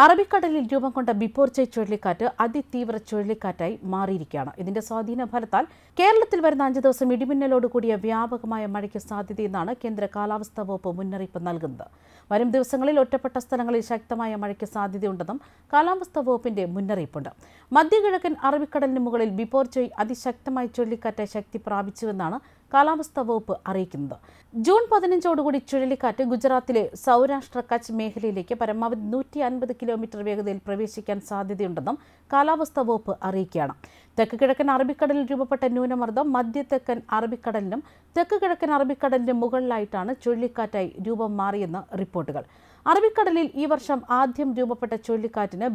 അറബിക്കടലിൽ രൂപം കൊണ്ട ബിപ്പോർച്ചെ ചുഴലിക്കാറ്റ് അതിതീവ്ര ചുഴലിക്കാറ്റായി മാറിയിരിക്കുകയാണ് ഇതിന്റെ സ്വാധീന ഫലത്താൽ കേരളത്തിൽ വരുന്ന അഞ്ച് ദിവസം ഇടിമിന്നലോടുകൂടിയ കൂടിയ വ്യാപകമായ മഴയ്ക്ക് സാധ്യതയെന്നാണ് കേന്ദ്ര കാലാവസ്ഥാ വകുപ്പ് മുന്നറിയിപ്പ് നൽകുന്നത് വരും ദിവസങ്ങളിൽ ഒറ്റപ്പെട്ട സ്ഥലങ്ങളിൽ ശക്തമായ മഴയ്ക്ക് സാധ്യതയുണ്ടെന്നും കാലാവസ്ഥാ വകുപ്പിന്റെ മുന്നറിയിപ്പുണ്ട് മധ്യകിഴക്കൻ അറബിക്കടലിന് മുകളിൽ ബിപ്പോർച്ചെ അതിശക്തമായ ചുഴലിക്കാറ്റായി ശക്തി പ്രാപിച്ചുവെന്നാണ് കാലാവസ്ഥാ വകുപ്പ് അറിയിക്കുന്നത് ജൂൺ പതിനഞ്ചോടുകൂടി ചുഴലിക്കാറ്റ് ഗുജറാത്തിലെ സൗരാഷ്ട്ര കച്ച് മേഖലയിലേക്ക് പരമാവധി നൂറ്റി അൻപത് കിലോമീറ്റർ വേഗതയിൽ പ്രവേശിക്കാൻ സാധ്യതയുണ്ടെന്നും കാലാവസ്ഥാ വകുപ്പ് അറിയിക്കുകയാണ് തെക്ക് കിഴക്കൻ അറബിക്കടലിൽ രൂപപ്പെട്ട ന്യൂനമർദ്ദം മധ്യ തെക്കൻ അറബിക്കടലിനും തെക്ക് കിഴക്കൻ അറബിക്കടലിനും മുകളിലായിട്ടാണ് ചുഴലിക്കാറ്റായി രൂപം മാറിയെന്ന് റിപ്പോർട്ടുകൾ അറബിക്കടലിൽ ഈ വർഷം ആദ്യം രൂപപ്പെട്ട ചുഴലിക്കാറ്റിന്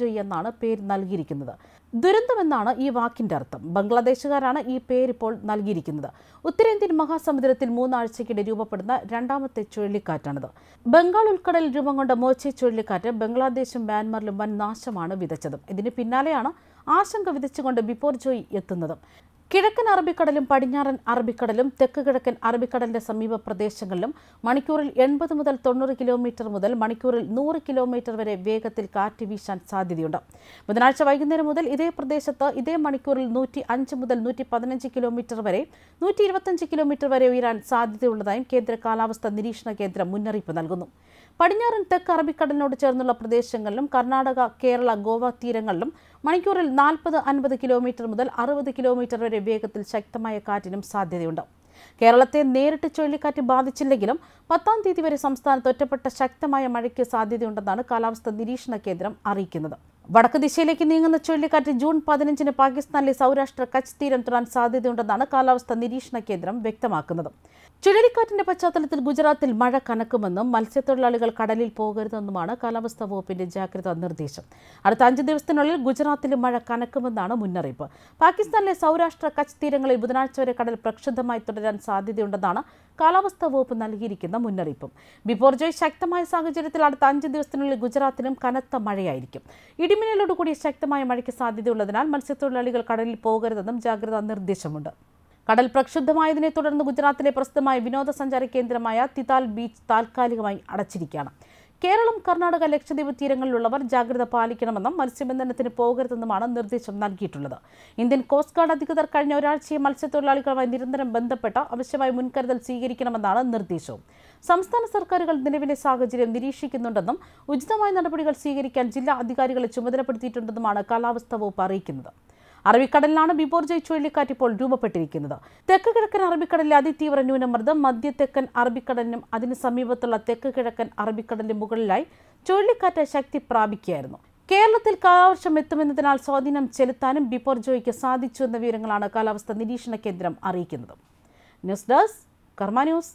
ജോയ് എന്നാണ് പേര് നൽകിയിരിക്കുന്നത് ദുരന്തമെന്നാണ് ഈ വാക്കിന്റെ അർത്ഥം ബംഗ്ലാദേശുകാരാണ് ഈ പേരിപ്പോൾ നൽകിയിരിക്കുന്നത് ഉത്തരേന്ത്യൻ മഹാസമുദ്രത്തിൽ മൂന്നാഴ്ചക്കിടെ രൂപപ്പെടുന്ന രണ്ടാമത്തെ ചുഴലിക്കാറ്റാണിത് ബംഗാൾ ഉൾക്കടലിൽ രൂപം കൊണ്ട മോച്ചി ചുഴലിക്കാറ്റ് ബംഗ്ലാദേശും മ്യാൻമറിലും വൻ നാശമാണ് വിതച്ചത് ഇതിന് പിന്നാലെയാണ് ആശങ്ക വിതച്ചുകൊണ്ട് ജോയ് എത്തുന്നതും കിഴക്കൻ അറബിക്കടലും പടിഞ്ഞാറൻ അറബിക്കടലും തെക്ക് കിഴക്കൻ അറബിക്കടലിന്റെ സമീപ പ്രദേശങ്ങളിലും മണിക്കൂറിൽ എൺപത് മുതൽ തൊണ്ണൂറ് കിലോമീറ്റർ മുതൽ മണിക്കൂറിൽ നൂറ് കിലോമീറ്റർ വരെ വേഗത്തിൽ കാറ്റ് വീശാൻ സാധ്യതയുണ്ട് ബുധനാഴ്ച വൈകുന്നേരം മുതൽ ഇതേ പ്രദേശത്ത് ഇതേ മണിക്കൂറിൽ നൂറ്റി അഞ്ച് മുതൽ നൂറ്റി പതിനഞ്ച് കിലോമീറ്റർ വരെ നൂറ്റി ഇരുപത്തഞ്ച് കിലോമീറ്റർ വരെ ഉയരാൻ സാധ്യതയുള്ളതായും കേന്ദ്ര കാലാവസ്ഥാ നിരീക്ഷണ കേന്ദ്രം മുന്നറിയിപ്പ് നൽകുന്നു പടിഞ്ഞാറൻ തെക്ക് അറബിക്കടലിനോട് ചേർന്നുള്ള പ്രദേശങ്ങളിലും കർണാടക കേരള ഗോവ തീരങ്ങളിലും മണിക്കൂറിൽ നാൽപ്പത് അൻപത് കിലോമീറ്റർ മുതൽ അറുപത് കിലോമീറ്റർ വരെ വേഗത്തിൽ ശക്തമായ കാറ്റിനും സാധ്യതയുണ്ട് കേരളത്തെ നേരിട്ട് ചുഴലിക്കാറ്റ് ബാധിച്ചില്ലെങ്കിലും പത്താം തീയതി വരെ സംസ്ഥാനത്ത് ഒറ്റപ്പെട്ട ശക്തമായ മഴയ്ക്ക് സാധ്യതയുണ്ടെന്നാണ് കാലാവസ്ഥാ നിരീക്ഷണ കേന്ദ്രം അറിയിക്കുന്നത് വടക്ക് ദിശയിലേക്ക് നീങ്ങുന്ന ചുഴലിക്കാറ്റ് ജൂൺ പതിനഞ്ചിന് പാകിസ്ഥാനിലെ സൗരാഷ്ട്ര കച്ച് തീരം തൊടാൻ സാധ്യതയുണ്ടെന്നാണ് കാലാവസ്ഥാ നിരീക്ഷണ കേന്ദ്രം വ്യക്തമാക്കുന്നത് ചുഴലിക്കാറ്റിന്റെ പശ്ചാത്തലത്തിൽ ഗുജറാത്തിൽ മഴ കനക്കുമെന്നും മത്സ്യത്തൊഴിലാളികൾ കടലിൽ പോകരുതെന്നുമാണ് കാലാവസ്ഥാ വകുപ്പിന്റെ ജാഗ്രതാ നിർദ്ദേശം അടുത്ത അഞ്ച് ദിവസത്തിനുള്ളിൽ ഗുജറാത്തിൽ മഴ കനക്കുമെന്നാണ് മുന്നറിയിപ്പ് പാകിസ്ഥാനിലെ സൗരാഷ്ട്ര കച്ച് തീരങ്ങളിൽ ബുധനാഴ്ച വരെ കടൽ പ്രക്ഷുബ്ധമായി തുടരാൻ സാധ്യതയുണ്ടെന്നാണ് കാലാവസ്ഥാ വകുപ്പ് നൽകിയിരിക്കുന്ന മുന്നറിയിപ്പും ബിപോർജോയ് ശക്തമായ സാഹചര്യത്തിൽ അടുത്ത അഞ്ച് ദിവസത്തിനുള്ളിൽ ഗുജറാത്തിനും കനത്ത മഴയായിരിക്കും ഇടിമിന്നലോടുകൂടിയ ശക്തമായ മഴയ്ക്ക് സാധ്യതയുള്ളതിനാൽ മത്സ്യത്തൊഴിലാളികൾ കടലിൽ പോകരുതെന്നും ജാഗ്രതാ നിർദ്ദേശമുണ്ട് കടൽ പ്രക്ഷുബ്ധമായതിനെ തുടർന്ന് ഗുജറാത്തിലെ പ്രസിദ്ധമായ വിനോദസഞ്ചാര കേന്ദ്രമായ തിതാൽ ബീച്ച് താൽക്കാലികമായി അടച്ചിരിക്കുകയാണ് കേരളം കർണാടക ലക്ഷദ്വീപ് തീരങ്ങളിലുള്ളവർ ജാഗ്രത പാലിക്കണമെന്നും മത്സ്യബന്ധനത്തിന് പോകരുതെന്നുമാണ് നിർദ്ദേശം നൽകിയിട്ടുള്ളത് ഇന്ത്യൻ കോസ്റ്റ് ഗാർഡ് അധികൃതർ കഴിഞ്ഞ ഒരാഴ്ചയെ മത്സ്യത്തൊഴിലാളികളുമായി നിരന്തരം ബന്ധപ്പെട്ട ആവശ്യമായ മുൻകരുതൽ സ്വീകരിക്കണമെന്നാണ് നിർദ്ദേശവും സംസ്ഥാന സർക്കാരുകൾ നിലവിലെ സാഹചര്യം നിരീക്ഷിക്കുന്നുണ്ടെന്നും ഉചിതമായ നടപടികൾ സ്വീകരിക്കാൻ ജില്ലാ അധികാരികളെ ചുമതലപ്പെടുത്തിയിട്ടുണ്ടെന്നുമാണ് കാലാവസ്ഥാ വകുപ്പ് അറിയിക്കുന്നത് അറബിക്കടലിലാണ് ബിബോർ ജയ് ചുഴലിക്കാറ്റ് ഇപ്പോൾ രൂപപ്പെട്ടിരിക്കുന്നത് തെക്ക് കിഴക്കൻ അറബിക്കടലിലെ അതിതീവ്ര ന്യൂനമർദ്ദം മധ്യ തെക്കൻ അറബിക്കടലിനും അതിന് സമീപത്തുള്ള തെക്ക് കിഴക്കൻ അറബിക്കടലിന് മുകളിലായി ചുഴലിക്കാറ്റ് ശക്തി പ്രാപിക്കുകയായിരുന്നു കേരളത്തിൽ കാലവർഷം എത്തുമെന്നതിനാൽ സ്വാധീനം ചെലുത്താനും ബിപോർ ജോയ്ക്ക് സാധിച്ചു എന്ന വിവരങ്ങളാണ് കാലാവസ്ഥാ നിരീക്ഷണ കേന്ദ്രം അറിയിക്കുന്നത് ന്യൂസ് ഡെസ്ക് കർമ്മ ന്യൂസ്